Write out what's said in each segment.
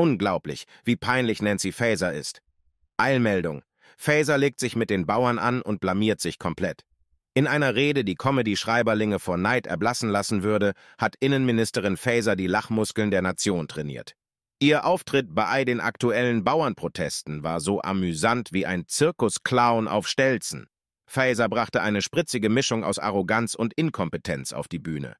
Unglaublich, wie peinlich Nancy Faeser ist. Eilmeldung. Faeser legt sich mit den Bauern an und blamiert sich komplett. In einer Rede, die Comedy-Schreiberlinge vor Neid erblassen lassen würde, hat Innenministerin Faeser die Lachmuskeln der Nation trainiert. Ihr Auftritt bei den aktuellen Bauernprotesten war so amüsant wie ein Zirkusclown auf Stelzen. Faeser brachte eine spritzige Mischung aus Arroganz und Inkompetenz auf die Bühne.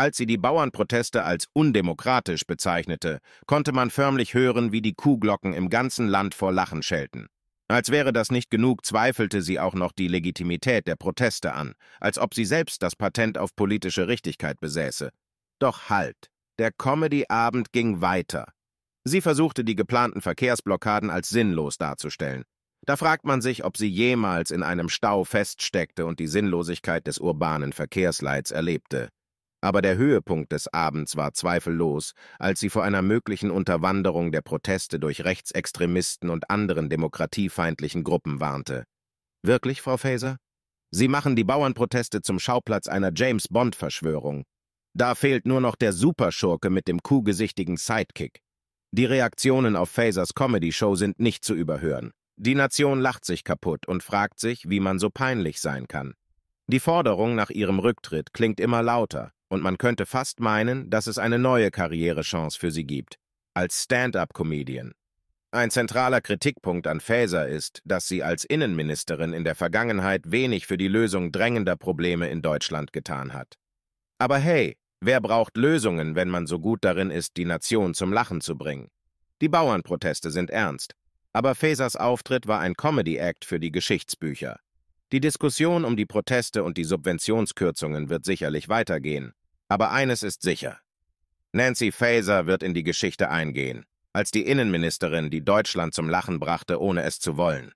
Als sie die Bauernproteste als undemokratisch bezeichnete, konnte man förmlich hören, wie die Kuhglocken im ganzen Land vor Lachen schellten. Als wäre das nicht genug, zweifelte sie auch noch die Legitimität der Proteste an, als ob sie selbst das Patent auf politische Richtigkeit besäße. Doch halt, der Comedy-Abend ging weiter. Sie versuchte, die geplanten Verkehrsblockaden als sinnlos darzustellen. Da fragt man sich, ob sie jemals in einem Stau feststeckte und die Sinnlosigkeit des urbanen Verkehrsleids erlebte. Aber der Höhepunkt des Abends war zweifellos, als sie vor einer möglichen Unterwanderung der Proteste durch Rechtsextremisten und anderen demokratiefeindlichen Gruppen warnte. Wirklich, Frau Faeser? Sie machen die Bauernproteste zum Schauplatz einer James-Bond-Verschwörung. Da fehlt nur noch der Superschurke mit dem kuhgesichtigen Sidekick. Die Reaktionen auf Fasers Comedy-Show sind nicht zu überhören. Die Nation lacht sich kaputt und fragt sich, wie man so peinlich sein kann. Die Forderung nach ihrem Rücktritt klingt immer lauter und man könnte fast meinen, dass es eine neue Karrierechance für sie gibt, als Stand-up-Comedian. Ein zentraler Kritikpunkt an Faeser ist, dass sie als Innenministerin in der Vergangenheit wenig für die Lösung drängender Probleme in Deutschland getan hat. Aber hey, wer braucht Lösungen, wenn man so gut darin ist, die Nation zum Lachen zu bringen? Die Bauernproteste sind ernst, aber Faesers Auftritt war ein Comedy-Act für die Geschichtsbücher. Die Diskussion um die Proteste und die Subventionskürzungen wird sicherlich weitergehen, aber eines ist sicher. Nancy Faeser wird in die Geschichte eingehen, als die Innenministerin, die Deutschland zum Lachen brachte, ohne es zu wollen.